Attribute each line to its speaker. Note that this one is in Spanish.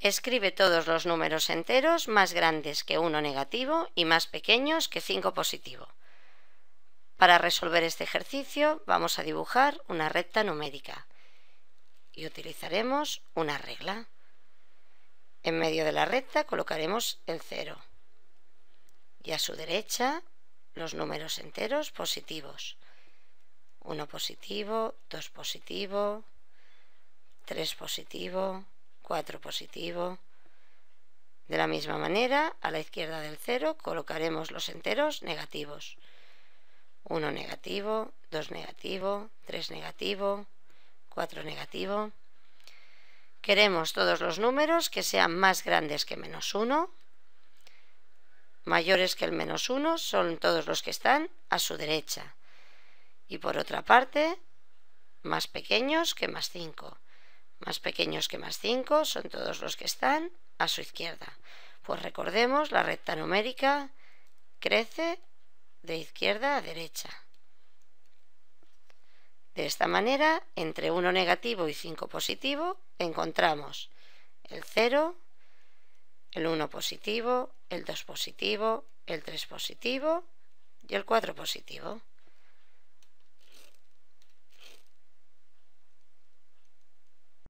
Speaker 1: Escribe todos los números enteros más grandes que 1 negativo y más pequeños que 5 positivo. Para resolver este ejercicio vamos a dibujar una recta numérica y utilizaremos una regla. En medio de la recta colocaremos el 0 y a su derecha los números enteros positivos. 1 positivo, 2 positivo, 3 positivo, 4 positivo. De la misma manera, a la izquierda del 0 colocaremos los enteros negativos. 1 negativo, 2 negativo, 3 negativo, 4 negativo. Queremos todos los números que sean más grandes que menos 1. Mayores que el menos 1 son todos los que están a su derecha. Y por otra parte, más pequeños que más 5. Más pequeños que más 5 son todos los que están a su izquierda. Pues recordemos, la recta numérica crece de izquierda a derecha. De esta manera, entre 1 negativo y 5 positivo, encontramos el 0, el 1 positivo, el 2 positivo, el 3 positivo y el 4 positivo.